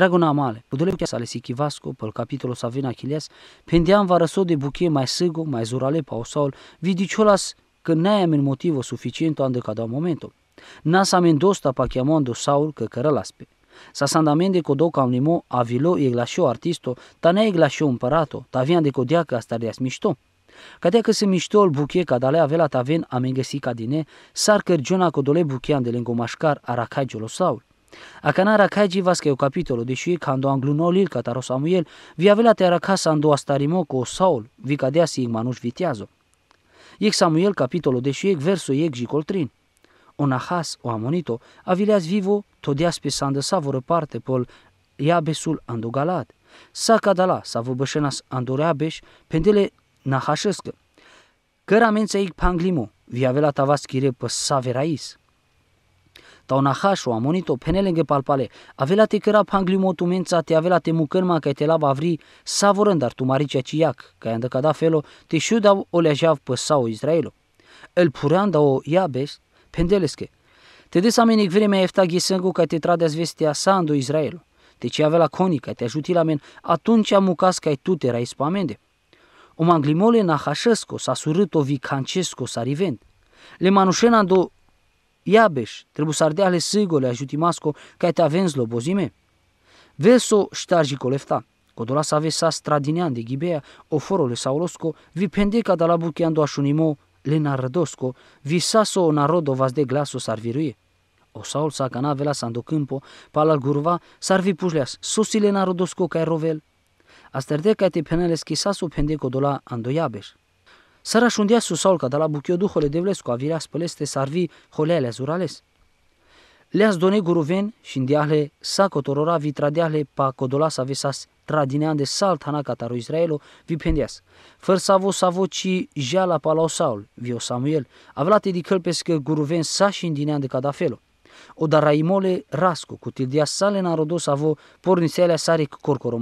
Dragona buduleu kia sale siki vasco pol capitolo savina pendeam va varaso de buchie mai sâgo, mai zurale pa osol, vidiciolas că n-ai motivo suficiente momentul. n momento. Nas amen dosta pa chiamando Saul că cărălaspe. Sa sandamende codo cam nimo avilo e glașo artisto, ta ne e glașo împărato, ta vian de codia că asta deas mișto. Cadea că se mișto îl buchie ca dalea avea la taven amen găsi ca dine, s-ar cărgiona codole buchean de lângă mașcar aracai Saul. Akana rakai vas keu capitolo de shui khando anglunolil kataro Samuel vi avea viavela te rakha sando astarimo cu Saul vi vicadea si Manuș vitiazo. Iec Samuel capitolo de shui verso iec Un ahas o amonito avileas vivo todias pe sandă savoră parte pol iabesul andogalat. Sa cadala sa văbășenas andoreabeș pendele nahașăscă. Căra mențeic panglimo viavela tavas chire pe saverais. Tau nahașu, amonito, penelenge palpale, avela te căra pangliu motumența, te avela te mucânma că te lava avri, savorând ar tu maricea ci iac, că ai îndăca da felo, te șudau o leajav pe sau Israelo. El purean da o iabes, pendelesche. Te des amenic vremea efta gisengu că te tradeas vestea sa în Israelo. Te ce avea la conic, te ajuti la men, atunci am mucas că ai tu te rai spamende. O manglimole nahașesco, s-a surât o vi s-a rivend. Le manușena do Iabeș, Trebusardea, Lesâgole, Ajutimasco, ca te avem zlobozime? Verso ștargi colefta. Codola sa vesa stradinean de Ghibea, oforole saurosco, vi pendeca de la bucheando așunimo, le narădosco, vi saso narodo vas de glaso viruie. O saul sa canavela sa andocâmpo, pala gurva, vi pușleas, sosile narodosco ca rovel. ca te penele schisasu pendeco la andoiabeși. Sara shundia su de la buchio duhole devles ko aviras poleste sarvi holele zurales. Leas done guruven și shindiahle sa vi tradeale pa kodolasa vesas tradinean de salt hanaka taro Israelo vi pendeas. Făr savo savo ci jala palau Saul, o Samuel, avlate di călpescă guruven sa și indinean de cadafelo. O dar raimole rasco, cu tildia sale narodo savo pornițelea sare corco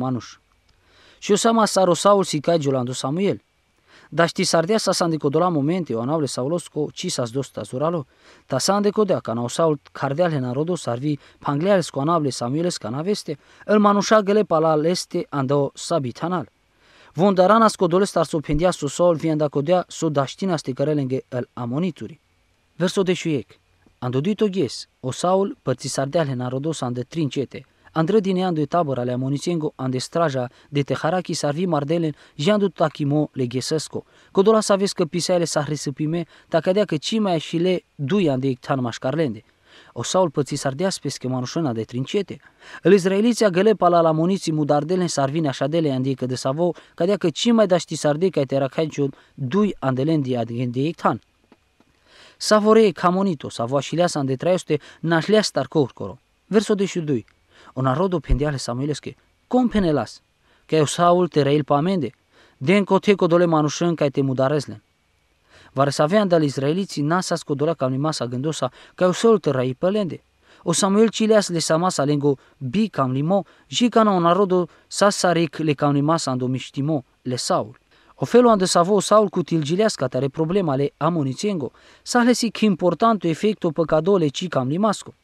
Și o sama saro Saul si cai Samuel, da sti sardia sa ko dola momente, o anavle sa ko ci sa zdosta zuralo, ta san kana ca nausaul hena rodo sarvi pangliales cu anavle samueles ca naveste, el manusha gele pala leste andao sabitanal. dole star so pendia so sol vienda codea su daștina karelenge el amonituri. Verso de Ando dito ghes, o saul părți sardeale narodo san de trincete, Andrei din yandu tabor ale municiengo ande straja de teharaki sarvi mardelen jandu takimo le gesesco. Codola saves că pisele sa resipime, tacadea că mai și le dui de ictan mașcarlende. O saul păți sardea speske manușona de trincete. El izraeliția găle pala la muniții mudardele sarvine așadele andică de savo, cadea că cimea da ști sardi ca teracanciul dui andelendi de ictan. Savore camonito, savoașilea sa de traiuste, nașlea starcorcoro. Verso 22 pendiale दो फेंदियाल सामुएलस के कौन फेनेलास Saul उसाउल तेरेइल पामेंदे den co dole manushën ca te mudarezlen. Varsavean dal izraelici nasas kodola kam ni masa gândosa eu saul te rai pelende. O Samuel Chileas le samas alengo bi kam limo, jicana un arodo sasarik le kam ni masa ando miștimo le Saul. O felul ande savo Saul cu tilgileas catare problema le amonițiengo, sahles ik importantul efectul păcadole ci cam limasco.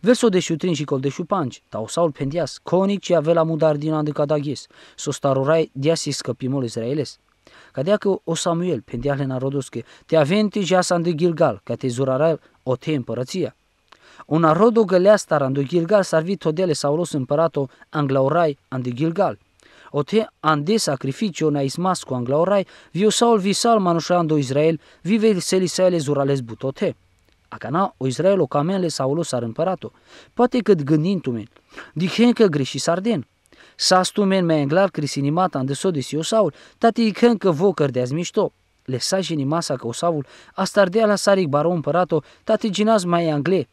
Verso de șutrin și col de șupanci, tau saul pendias, conic și avea la mudar din an de cadaghis, so starorai diasis scăpimol israeles. dea că o Samuel pendiale narodoske, te avente jasan de Gilgal, ca te zurarai o te împărăția. Un narodo găleasta rando Gilgal vii todele saulos împărato anglaurai an de Gilgal. O te de sacrificio na ismas cu anglaurai, viu saul visal de Israel, vi vei selisele zurales butote. Acana o Israel o camele Saulo s-ar împărato. Poate că gândindu men dihen că greși sarden. stumen mai englar crisinimata de o Saul, tati dihen că vă cărdeați mișto. Le sa și nimasa că o Saul, astardea la saric baro împărato, tati ginaz mai angle.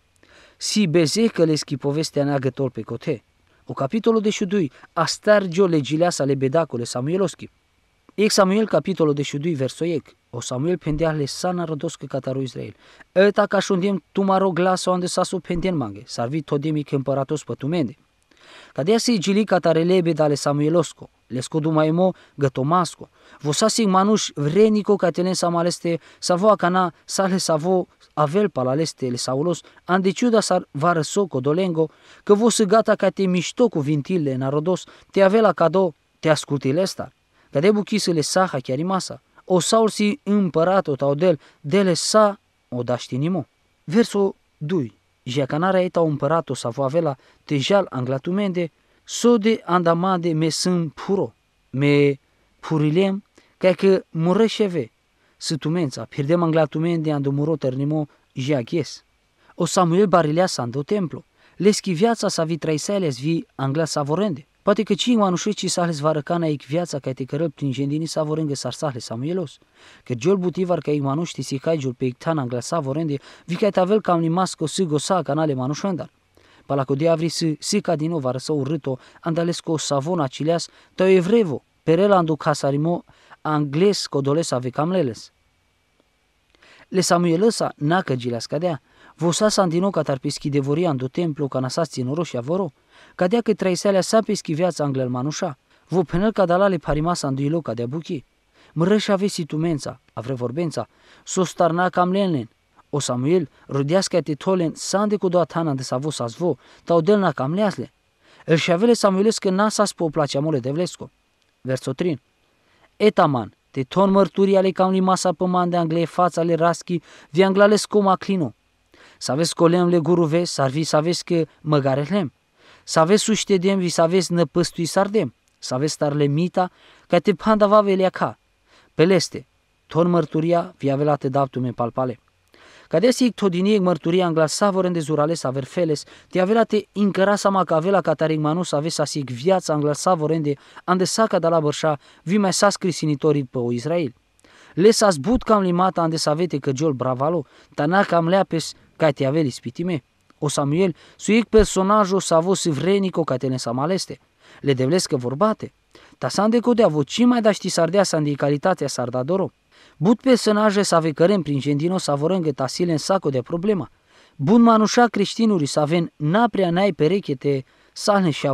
Si beze că le schi povestea neagător pe cote. O capitolul de șudui, astargio legilea sa bedacole Samueloschi. Ik Samuel, capitolul 22, verso 1. O Samuel pendea rodos rodoscă kataru Israel. Eta ca șundiem tumaro glaso ande sasu pendien mange, sarvi todemi că împăratos pătumende. Cadea se igili catarelebe dale Samuelosco, lesco dumaimo gătomasco, vosasi manuș vrenico catelen samaleste, savo acana sale savo avel palaleste le saulos, ande ciuda sar varăsoco dolengo, că vos gata ca te mișto cuvintile narodos, te avela cadou, te asculti lesta le saha chiar masa. O saursi împăratul tau del, le sa o daștinimo. Verso 2. Jacanara eta împăratul sa voavela tejal anglatumende, sode andamande me sunt puro, me purilem, ca că murășeve, situmența, pierdem anglatumende andumuro ternimo jagies. O Samuel barilea sa do templu, leschi viața sa vi traisele zvi angla savorende. Poate că cei manușeci sale svarăcana ik viața ca te cărăl prin jendini sa vorângă sarsale samuelos. Că jol butivar ca ik manuști si caijul pe ictana angla sa îngă vi ca tavel cam limasco sigo sa canale manușandar. Palacodea avri si, si ca din ovară să urâto, o savon acileas tău evrevo, perelandu casarimo, angles codoles ave camleles. Le samuelăsa n-a căgileas cadea, vosa sandino catarpischi devoria în do templu ca nasați în roșia voro, Cadea că isalea sa pe schiviața anglermanușa. Vă penăl cadalale în înduilo de buchi. Mrăș avea situmența, avre vorbența, s-o starna cam lenlen. O Samuel, rudească te tolen, sande cu doa tana de savo sa zvo, tau delna cam leasle. El șavele Samuelescă nasa spo placea mole de vlesco. Versotrin. Etaman, te ton mărturii ale cam limasa păman de anglie fața le raschi, vianglales coma clino. Să aveți colemle guruve, s-ar fi să aveți că lemn. Să aveți vi să aveți năpăstui sardem, să aveți mita, ca te va velea ca. Peleste, ton mărturia viavelate daptume palpale. Cadesi todinieg mărturia angla savoren de zurales verfeles, te avelate incărasa macavela catarigmanus aves asig viața angla savoren de andesaca de la bărșa, vi mai sa scrisinitorii pe o Israel. Le s-a zbut cam limata ande vete că geol bravalo, na cam leapes ca te aveli spitime. O Samuel, su ik personajul sa avut vrenico ca te sa maleste. Le devlescă vorbate. Ta s-a îndecodea vocimea da ști sardea s-ar da doro. But personaje sa vecărem prin gendino sa vorângă sile în saco de problema. Bun manușa creștinuri să avem naprea n-ai te sane și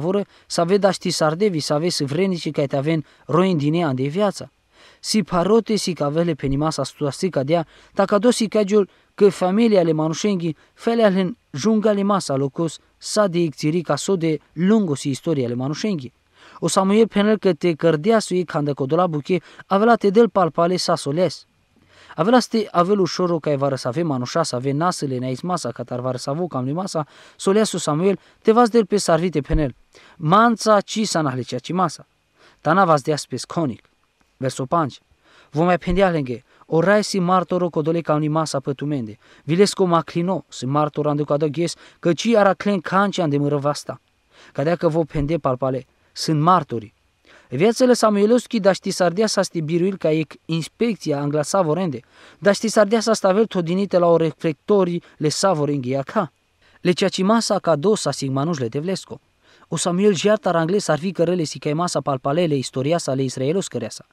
s-a vedea ști sardevi, să aveți vrenici ca te avem roin din ea de viața. Si parote si cavele pe nima s-a stuastica dea, ca dosi cagiul Că familia le manushengi felehlen junga le masa locos sa de ca so de lungo si istoria le manushengi. O samuie penel că te cărdea când candă codola buche, avea te del palpale sa soles. Avea ste avea ușor ca vară să ave manușa să ave nasele aici masa ca tar vară să vo cam masa, soleasul Samuel te vas del pe sarvite penel. Manța ci s-a nahlecea ci masa. n-a vas deas pe conic. Verso 5. Vom mai pendea lângă oraisi martoro kodole ka unima sapătumende. Vilesco maclino, se martor anducadă ghes, căci ara clen cancia de mărăvasta. că dacă vă pende palpale, sunt martori. Viațele Samuelovski da ști sardia sa biruil ca ec inspecția angla savorende, da ști sardia sa stavel todinite la o reflectorii le savor inghiaca. Le masa ca dosa sigmanuș le tevlesco. O Samuel jiata rangles ar fi cărele si caimasa palpalele istoria sa le israelos căreasa.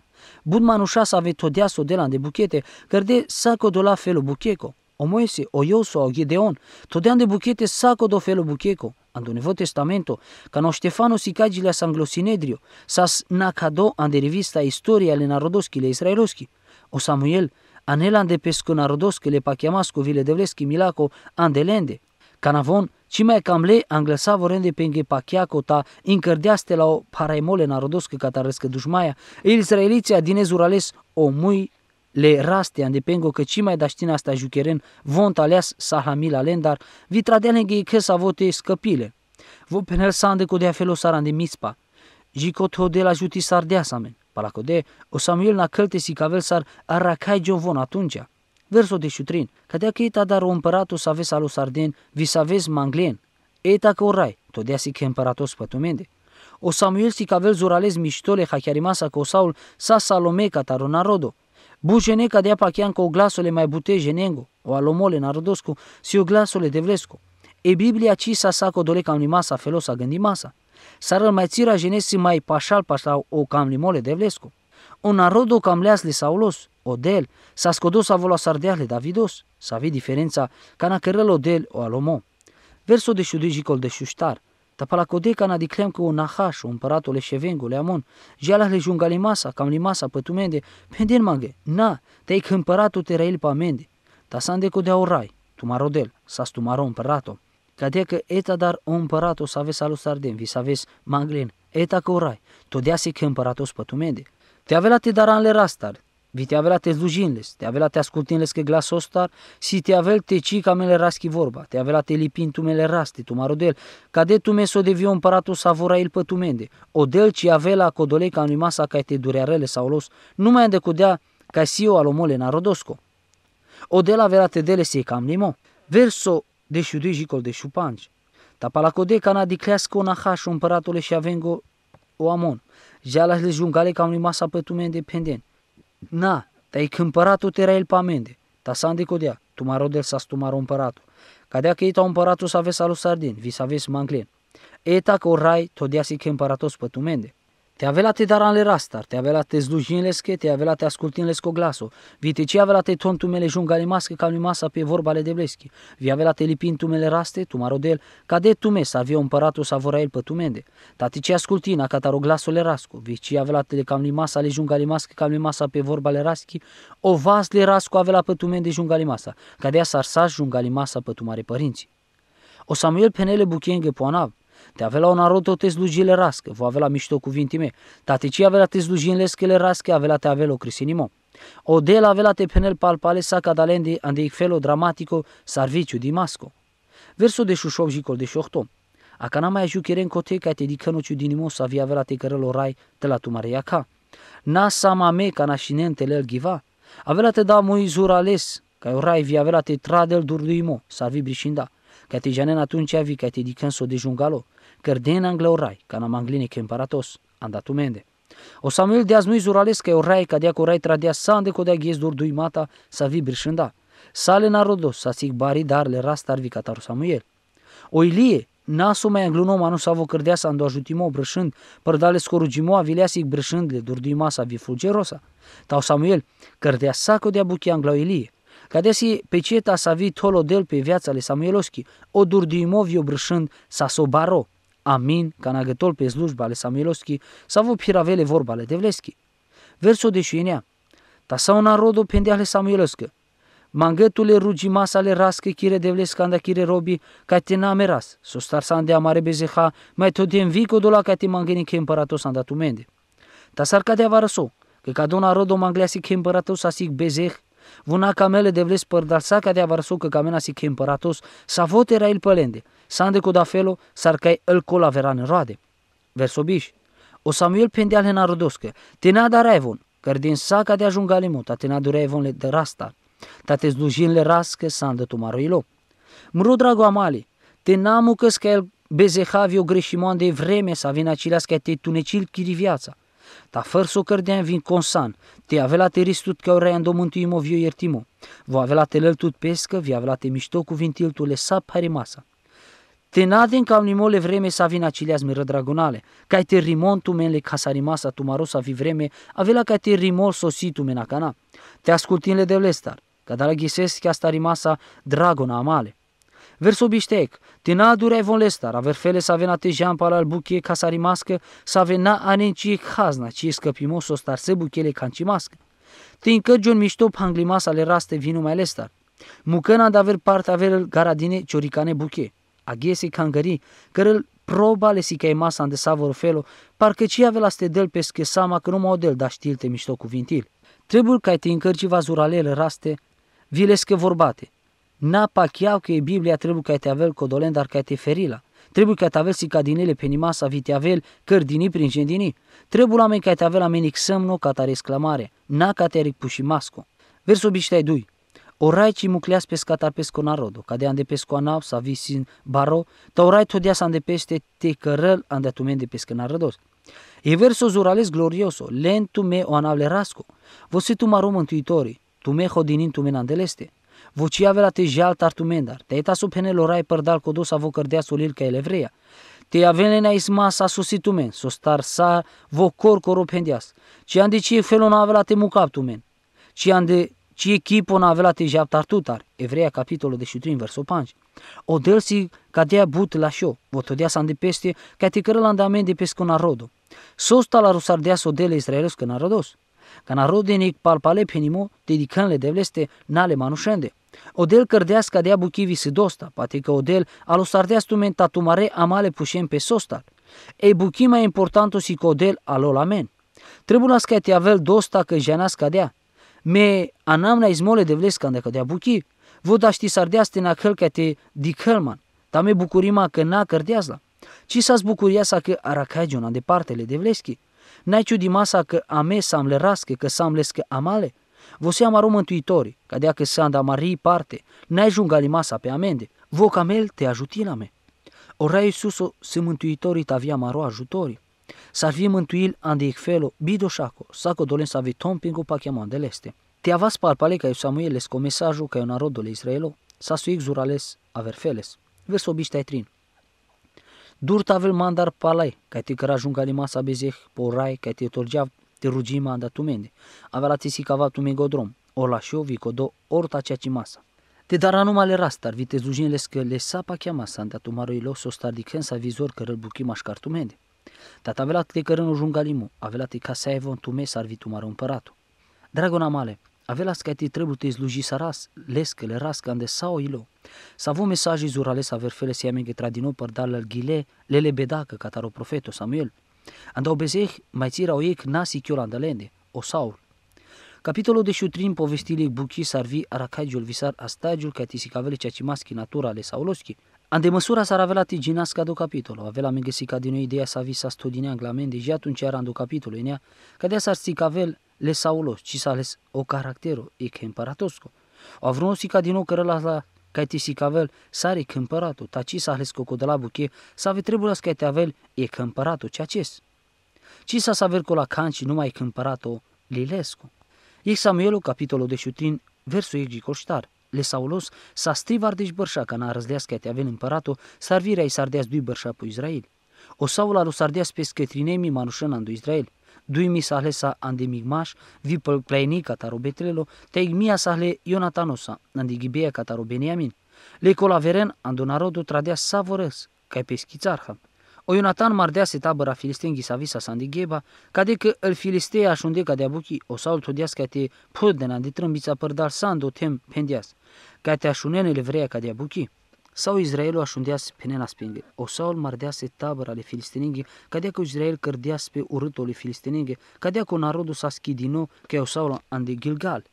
Bun manușa sa ave todiaso de de buchete, cărde saco do la felo bucheco. O Moise, o Iosu, o gedeon, todean de buchete saco do felo bucheco. Ando Novo Testamento, ca no Ștefano Sicagile sa anglosinedrio, sas an de revista Istoria le narodoschi le israeloschi. O Samuel, anelan de pesco narodoschi le pachiamasco vile an de lende. Canavon, mai cam Cimecamle anglasavoren de penge pachiacota, încărdeaste la o paraimole narodoscă catarăscă dușmaia, din dinezurales o mui le raste, de pengo că mai daștina asta jucheren vont aleas sahamila lendar, vitradelenge că s-a vote scăpile. Vă penel sande cu dea felo saran de mispa. Jicot de la juti sardeasamen. Palacode, o Samuel na călte si cavel sar arracai jovon atunci verso de șutrin, de aici ta dar o împăratul să aveți alu sarden, vi să aveți manglien. Eta că orai, todea si că împăratul spătumende. O Samuel si cavel zurales miștole ha chiar imasa că o Saul sa Salome cataro narodo. ca de pachean că o glasole mai bute genengo, o alomole narodoscu, si o glasole de vlescu. E Biblia ci sa sa că dole cam limasa felosa gândimasa. Sarăl mai țira jenesi mai pașal pașal o cam limole de vlescu. O narodo cam le saulos, odel, sa scodos avola sardeale davidos, sa vi diferența na cărăl odel o alomo. Verso de șudejicol de șuștar, ta palacode na dicleam că o nahaș, o împăratul le amon, jealah le junga limasa, cam limasa pătumende, pendin mange, na, te-ai împăratul te rail pamende, ta san de codea orai, tumarodel, sas tumaro împăratul. că de că eta dar o împăratul să aveți sardem, vi să aveți manglen, eta că rai todea se că împăratul spătumende. Te avea te daranle rastar, vi te avea te zlujinles, te avea te ascultinles că glas ostar, si te avea te ci mele raschi vorba, te avea te lipin tumele raste, tumarodel, cade tu meso de viu împăratul savora il pătumende, del ci avea la codolei ca masa ca te durearele sau los, numai de codea ca o alomole narodosco. del avea te dele se cam nimo, verso de jicol de șupanci, tapalacode na diclească o nahaș împăratule și avengo o amon, le jungale ca unui masa pătume independent. Na, te-ai câmpărat-o el pamende. Ta s-a îndecodea, tu maro rodel s-a stumaro împăratul. Cadea că ita împăratul să aveți alu sardin, vi să aveți E ta că o rai, todea si câmpăratos pătumende. Te avelate daranle rastar, te avelate zlujiinlesche, te avelate ascultinile scoglaso. glaso. Vite ce avelate tontumele jungale masche ca lui masa pe vorbale de bleschi. Vi avelate lipintumele raste, tumarodel, de tume să avea împăratul să avora el pătumende. Tati ce ascultina, cataro glasole rasco. Vici avelate de cam lui masa le jungale masche ca lui masa pe vorbale raschi. O vas le rasco avea pătumende jungale masa. a sarsaj jungale masa pătumare părinții. O Samuel penele buchenghe poanav, te avea un arot o te slujile rască, vă avea la mișto Tate ce avea te slujile schele rască, avea te avea o crisinimo. O de la avea te penel palpale sa cadalendi ande icfelo dramatico serviciu di masco. Verso de șușov jicol de șohtom. A n-a mai chiar în cote ca te dicano ciu dinimo sa via avea te cărălo rai te la tumareia ca. Na sama me ca nașinentele el giva. Avea te da mui ales, ca o rai via avea te tradel durduimo, sarvi brișinda. Ca te janen atunci avi ca te dican s de dejungalo. Cărdien anglă orai, ca n-am anglini că împăratos, andatu O Samuel de azi nu-i că orai, ca de-a cu orai tradea sa îndecodea ghezdur dui mata, sa vii brișânda. Sale narodos, sa zic bari, dar le rastar vi catar Samuel. O Ilie, nasul mai anglu nou, manu sa vă cărdea sa îndo ajutimo brășând, părdale scorugimo, avilea sig brășând, le dur dui masa vi fulgerosa. Tau Samuel, cărdea sa că de-a buchi anglau Ilie. Cadea si pe cieta sa vii tolo del pe viața le Samueloschi, o dur dui mo vi brășând, sa sobaro, baro, amin, canagătol pe slujba služba ale samiloski, sa vă piravele vorbale devleski. Verso șuienea. ta un o narodu ale Samuelovski. Mangătule rugi ale rască chire de anda chire robi, ca te name ras, so star san de mare bezeha, mai tot de învico dola ca te mangeni che împărato tu mende. Ta ca de avaraso, că ca dona rodo manglea că che împărato sa sig bezeh, camele de mele devles saca de că camena si chempăratos, sa vot era il pălende, da cu dafelo, sarcai el cola veran roade. Versobiș, o Samuel pendeal în arodoscă, tenea dar revon, căr din saca de ajunga alimuta, dure du le de rasta, tate le rască sandă tumaroilo. Mru drago amali, tenea mucăs ca el bezehavio greșimoan de vreme sa vina cilească te tunecil chiri viața. Ta o cărdea vin consan, te avea la te ristut că ora îndomuntu imovio iertimo. Vă avea la te lăltut pescă, vi avea te mișto cu vintiltul le sap harimasa. Te nadin ca unimole vreme să vin acileaz miră dragonale, ca te rimontu menle maros să vi vreme, avea ca te rimol mena cana. Te le de lestar, că dar ghisesc că asta rimasa dragona amale. Versobistec, tina durai von lestar, aver fele să avea jean pala al buchie ca să rimască, să avea na e hazna, ci scăpimos o star se buchele cancimască. Tincă John mișto panglimas ale raste vinu mai lestar. Mucăna de aver parte aver garadine cioricane buche. Aghese cangări, cărăl proba le sicai masa de savor felo, parcă ci avea la stedel pe schesama că nu model, dar te mișto cuvintil. Trebuie ca te încărci vazuralele raste, vilescă vorbate, n a pachiau că e Biblia trebuie ca te avel codolen, dar ca te ferila. Trebuie ca te avel sicadinele din ele pe nimasa vite cărdini prin gendini. Trebuie la mine ca te avel amenic semno ca ta exclamare, na ca te puși masco. Versul obiștei dui. Orai ci mucleas scatar pe narodo, ca de ande pesco anav, sa visin baro, ta orai todia sa ande peste te cărăl ande atumen de pescă narodos. E verso zurales glorioso, lentu me o anavle rasco, vositu marom întuitorii, tu me hodinin tu nandeleste. Voci avea te jalt artumendar, te eta sub henelorai părdal codos avo cărdea solil ca elevreia. Te avelena isma sa susitumen, star sa vocor corop hendeas. Ci ande ci felon avea te mucaptumen. Ci ande ci echipo na avea te jalt tartutar, Evreia capitolul de șutrin versul 5. O delsi cadea but la șo, votodea sa peste, ca te la andamen de pescu narodu. Sosta la rusardea sodele israelescă narodos. Καναρόδενικ παλπαλέπενιμο le λεδευλέστε nale manușende. Odel cărdeas cadea buchivi dosta, poate că odel alosardeas tumen tatumare amale pușem pe sostar. Ei buchi mai importanto si codel alolamen. Trebuie să te avel dosta că janas dea. Me anamna izmole de vlescan de cadea buchi. Văd aști sardeas te căl că te dichelman. me bucurima că na cărdeas la. Ci s-a bucuria sa că aracai de partele de vleschi ciudi masa că ame le rască, că le scă amale. se amarom întuitori, ca dea că sanda marii parte, n-ai jungali masa pe amende, vă camel te ajutilame. Ora Iisus se mântuitorii via maro ajutori, Să fi mântuil ande icfelo, bidoșaco, saco dolen să vi tompingu pa de leste. Te avas parpale ca Samuel esco mesajul ca un narodul israelo, sa su exurales averfeles. Verso ai trin vil mandar palai junga lima sa bezeh porai rugi manda tu mende. Avea la tisi kava tumegodrom vi codo orta ce masa te daranumale rastar vi vitezujin leske le sapa s-o star sostar sa vizor cărăl buchimaș cartumende Tata avela te limu, avea la te casaevon vi sarvi maro împăratu. Dragona male, Avelas que ti trebuie te služi sa ras, le ras cande sao ilo. Sa vo mesaji zurale sa verfele se amenge tradino par dalal gile, lele bedacă cataro profeto Samuel. Andau bezeh mai tira o ec nasi chiorandalende, o saul. Capitolul de șutrin povestile buchi vi aracagiul visar stagiul ca tisicavele ceacimaschi natura ale sauloschi. Ande măsura s-ar avea la tiginasca do capitolul, avea la mengesica din o ideea sa visa studinea anglamen, deja atunci era în capitolul capitolo, enea, că de s-ar sticavel le saulos, ales o caractero e kemparatusco. ca din nou cărăla la ca te si cavel, sare ci s sa ales coco de la buche, s-a ve trebuie să te avel, e împăratul, ce acest. Ci sa saver cu la canci numai câmpăratul lilescu. E Samuelul, capitolul de șutrin, versul egi coștar. Le saulos, sa strivar deci bărșa ca n-a răzlească te avel împăratul, sarvirea i sardeas dui bărșa pe Israel. O saula lu sardeas pe scătrinemi manușăna în Israel. 2000 sahle sa andi migmash vi plaini kataro betrelo te igmia sahle Jonatanosa andi gibea kataro Beniamin le kolaveren ando tradea savores kai peschițarha o Ionatan mardea se tabăra filisten sa sandi geba de că îl filistea așunde ca de buchi o saul todias ca te pădena de trâmbița părdal sando tem pendeas, ca te le vrea ca de buchi sau Israelu ashundeas pe nenaspinge, o saul se tabăra ale filistiningi, cadea că Israel cărdea pe urâtului filistiningi, cadea că narodul s-a nou, că o saul ande Gilgal. Le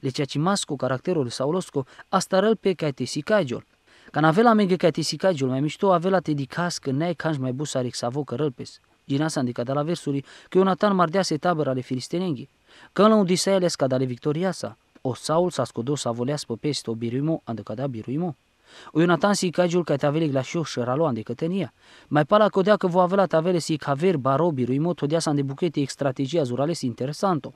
deci ceea ce masco caracterul saulosco, astarăl pe ca te sicagiol. Can la mege ca te sicagiol, mai mișto la te dicas că ne-ai canj mai busaric savo că rălpes. Gina s-a indicat de la versuri că Ionatan se tabăra ale filistiningi, că în Odisea ele scadale sa. o Saul s-a scodos a voleas pe peste o biruimo, andăcada biruimo. U Yonatan si ikajul kai taveli glasho sharaluan de cătenia. Mai pala codea că vo avela tavele si ikaver barobi ruimo todia san de buchete ek strategia zurales interesanto.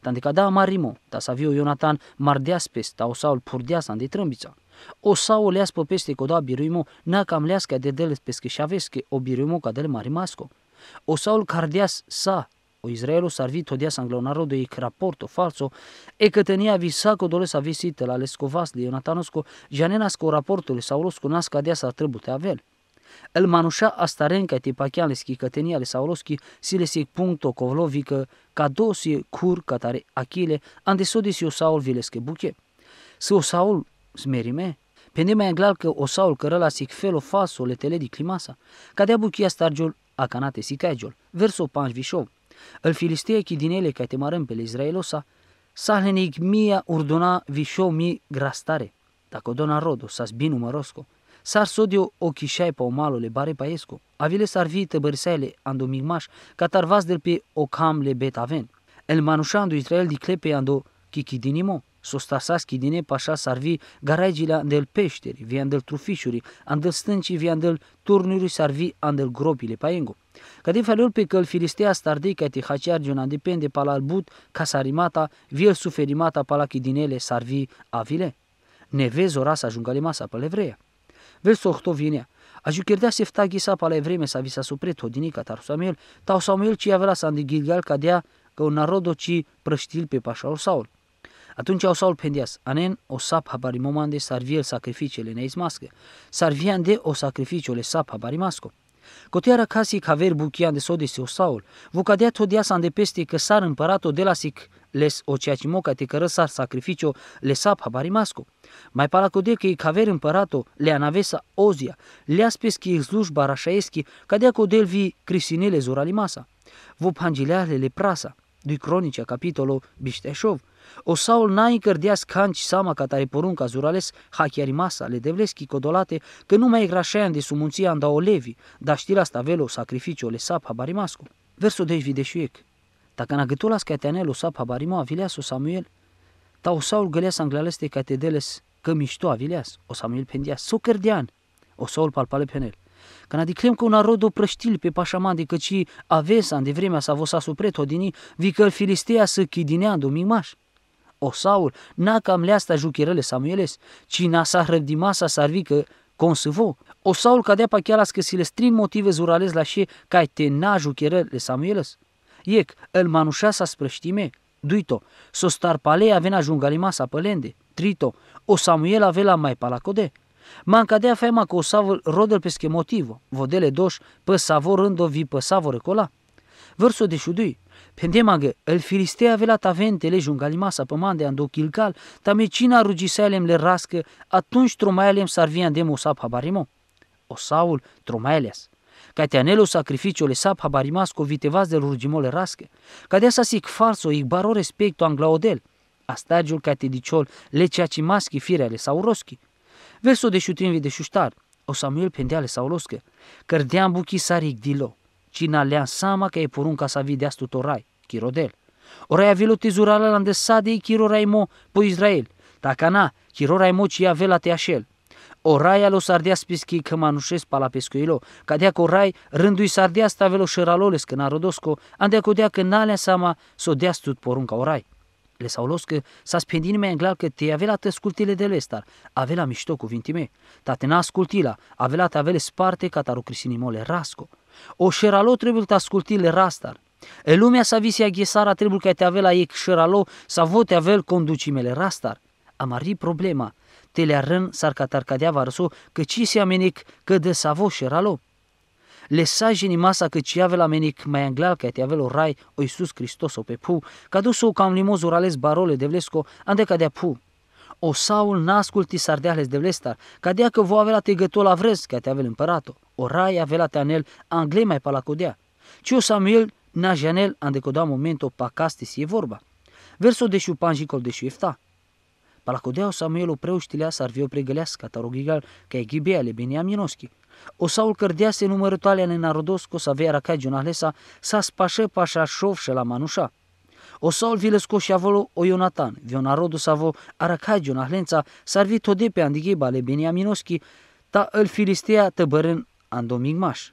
Tante că da marimo, ta da sa vio Yonatan mardeas pes ta o saul purdeas san de trâmbița. O sau leas pe peste coda biruimo, na cam leas ca de del și șavesche o biruimo ca del marimasco. O saul cardeas sa o Israelo servito di sanglo narodo i rapporto falso e che tenia visako dole sa visite la lescovas di Natanosko nasco rapporto le saulosko nasca di sa trebute avel. El manușa asta astarenca te pachialeski si le silesi puncto covlovică ca dosie cur catare achile andesodisi o saul vilesche buche. Să o saul smerime, mai englal că o saul cărăla sic felo faso tele di climasa, ca de buchia a canate sicaigiul, verso panj vișov. Îl filisteekii din ele, care te marăm pe Israelosa, sahlenic mia urdona vișo mi grastare, dacă dona rodo, sas binu mărosco, sar sodio chișai pe malo le bare paesco, avile s-ar vii tăbărseale ando migmaș, ca vas del pe o cam le betaven, el manușandu Israel di clepe ando chichidinimo, Sostasaski din pașa sarvi garagile andel peșteri, vi andel trufișuri, andel stânci, vi andel turnuri sarvi andel gropile paengo. Că din felul pe căl filistea stardei ca te haciar giona depende pala albut, ca sarimata, viel suferimata pala chidinele sarvi avile. Ne vezi ora să ajungă masa pe levreia. Vezi hto vinea. Ajucherdea se ftagi sa pala evreme sa visa supret hodinica tar Samuel, tau Samuel ci avea la sa Gilgal ca dea că un narodoci prăștil pe pașaul Saul. Atunci au Saul pendias, anen o sap habari momande sarviel sacrificiile neizmască, sarvian de o le sap habari masco. Coteara casi caver buchian de sodesi o Saul, vucadea tot de peste că sar împărat-o de la sic les o ceea ce moca te cărăsar sacrificiu le sap habari masco. Mai palacode că e caver împărat-o le anavesa ozia, le aspeschi sluj barașaeschi, cadea codel vii crisinele zuralimasa. Vă pangilea le prasa, dui cronicea capitolul Bișteșov, o Saul Osaul naikărdeas canci sama tare porunca zurales, le devleschi codolate, că nu mai egrașean de sumunția levi, olevi, știi asta stavelo, sacrificiu, le sap, habarimascu. Versul de videșuiec. Dacă na gătul las o sap habarimo avileas o Samuel, o saul găleas anglaleste deles că mișto avileas o Samuel pendia, so cărdean, o saul palpale penel. Că na diclem că un o prăștil pe pașaman de căci avesan de vremea sa vosa supret odini, vicăl filistea să chidinea domimaș osaul, a cam leasta jucherele Samueles, ci n-a na sa că sarvică consăvo. Osaul cadea pa chiar că si le strin motive zurales la șe ca te n-a jucherele Samueles. Iec, îl manușa sa sprăștime, duito, star starpalei avena jungalimasa pălende, trito, o Samuel avea mai palacode. încadea faima că o savăl rodel pesche motivo, vodele doș, pă rând o vi pă savoră cola. Vârso de șudui, Pendemage, el filistea avea la tavente lejun galimasa pămande ando kilgal, ta mecina rugiselem le rască, atunci tromaelem sarvian demo sap habarimo. O saul tromaeles. Ca te anelu sacrificiul le sap habarimas cu vitevaz de le rască, ca de sa sic falso ic baro respecto anglaodel, astagiul ca te diciol le ceacimaschi firele sauroschi. Verso de șutrinvi de șuștar, o Samuel pendeale sauroscă, cărdeam buchi saric dilo, cina lea sama că e porunca sa videas tutorai kirodel. Ora je velo ti zurala lande sade i kirora imo po Izrael. Takana, kirora imo ci avela te așel. Oraia lo sardia spiski cămanușes pala pescuilo, ca dea corai rândui sardia stavelo șeraloles că narodosco, andea codea că nalea sama s-o dea stut porunca orai. Le s-au los că s-a spendin mea în că te avea la tăscultile de lestar, avea la mișto cuvintime, tate n-a ascultila, avea la te avele sparte ca taru crisinimole rasco. O șeralo trebuie te ascultile rastar, lumea sa visia ghesara trebuie că te avea la sa să te avea conducimele rastar. Amari problema. arân s-ar catarcadea varso că ci se amenic că de savo șeralo. Lesaj în masa că ci avea la menic mai anglal că te avea o rai o Iisus Hristos o pe pu, că dus-o cam limozul ales barole de vlesco, ande că de pu o saul n-asculti sardeales de vlestar, dea că vă avea la tegătul la vrez, că te avea împăratul, o rai avea la anel, anglei mai palacodea. Ciu Samuel Na janel andekôda momento si e vorba. Verso deși de deși efta. Da. Palakodeo o preuștilea s-ar viu pregălească tarogigal ca le bine aminoski. O saul cărdease numărătoale ale narodosco să vea racagion alesa sa spașe pașa șovșe la manușa. O saul vilesco și avolo o Ionatan, vio narodu savo aracagion ahlența s-ar vi tode pe andigheba bine Beniaminoski, ta îl filistea tăbărân andomigmaș.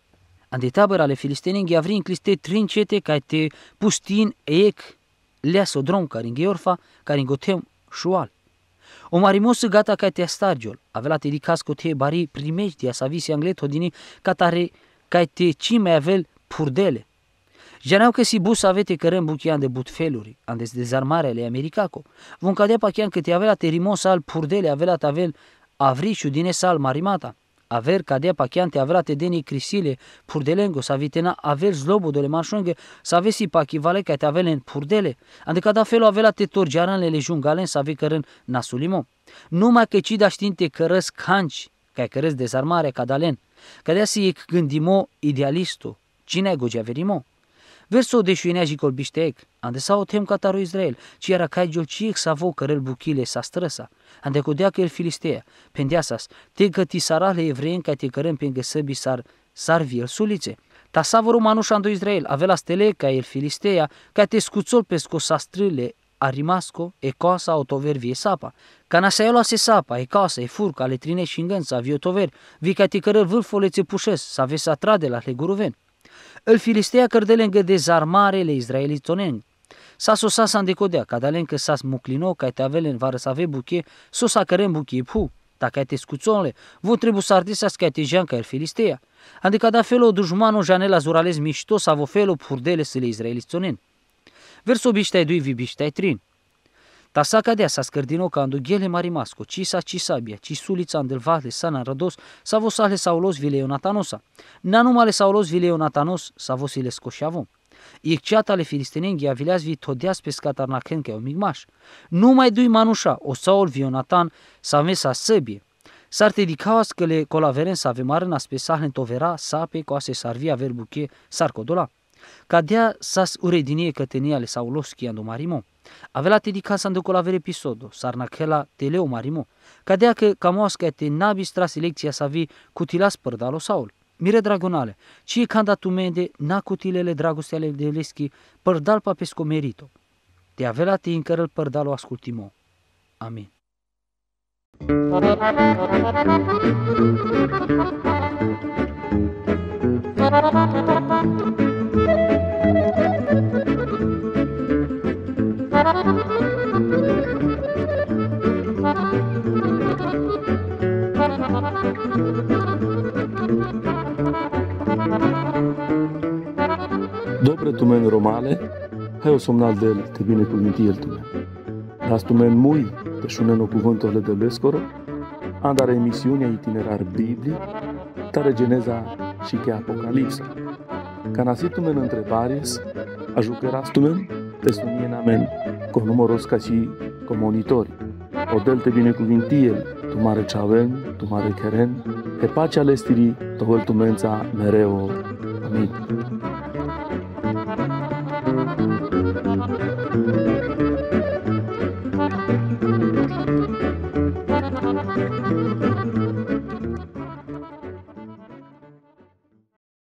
Ande tabăr ale filistenei gheavrin cliste ka e te pustin ek lea sodrom care în gheorfa, care în gotem shual. O marimosë gata e te astargiol, avea te dicasco te bari primejt sa asavisi anglet hodini ka e te cime avel purdele. Janeau ke si bus avete cărăm buchian de butfeluri, andes dezarmarea le americaco. Vom cadea pachian că te avea te rimosa al purdele, avea avel që din sal marimata. Aver ver cadea pachiante chiante avrate deni crisile purdelengo sa vitena avel zlobodole manșonghe sa vesi pachi vale ca te în purdele adică da felul avea te torgearan le jungale sa vi cărân nasulimo numai că cida știinte cărăs canci ca cărăs dezarmare cadalen cadea si gândimo idealistu cine verimo? Verso 221 gol colbiștec, ande sa o tem cataru Israel, ci era ca giolciec sa vo cărel buchile sa străsa, ande codea că el filistea, pendeasas, te găti sarale evreien ca te cărăm pe îngăsăbi sar, sar viel sulițe. Ta savoru manușandu Israel, avea stele ca el filistea, ca te scuțol pe scosastrile arimasco, e casa o tover vie sapa. Canasaiola se sapa, e casa, e furca, le trine și îngânța, vie o tover, vi ca ticărăl vâlfole ți pușes, sa vesa trade la leguruven. Îl filistea cărdelengă dezarmarele izraelitoneni. Sa sosa sa îndecodea, s sa smuclinou, ca te avele în vară să ave buche, sosa cărem buche pu, dacă te scuțonle, vă trebuie să ardeseas că te ca el filistea. Adică da felul dușmanul janela zurales mișto a vă felul purdele să le izraelitoneni. Verso biștai dui vi biștai trin. Та сакадеса скардиноканду гелема римаско, чиса чисабия, чисулицан дел вахле санан радос, савос ахле саулос вилеонатаноса. Нанумале саулос вилеонатанос, савос илескошавом. Իկչատալի ֆիլիստենեն գիավիլաս վի թոդյաս պեսկատարնակեն կեո միգմաշ։ Նումայ դույ մանուշա օսաոլ վիոնատան սամեսա սեբի։ Սարտե դիկավաս կլե կոլավերեն սավեմարն ասպեսահն տովերա սապե կասե սարվի ավերբուկե սարկոդոլա։ Կադյա սաս ուրեդինի եկտենիալե սաուլոսկի անդոմարիմո։ Avela te dikhasan do kola vere pisodo, sarnakhela teleo marimo. Cadea că camoasca te nabi stra selecția savi cutilas lo saul. Mire dragonale, ci canda mende na cutilele ale de leschi părdal pa pesco merito. Te avela te încărăl părdalo ascultimo. Amin. Thank you. Dobre tu men romale, hai o somnal de el, te binecuvânti el tu meni. Las tu men mui, te șunenu cuvântele de bescoro, andare emisiunea itinerar Biblii, tare geneza și che apocalipsa. Ca tu men întrebare, ajucăras tu men, te sunie în amen cu numărul ca și comunitori. Odel te binecuvinti el, tu mare ceaven, tu mare cheren, pe pacea lestirii, tu mența mereu. Amin.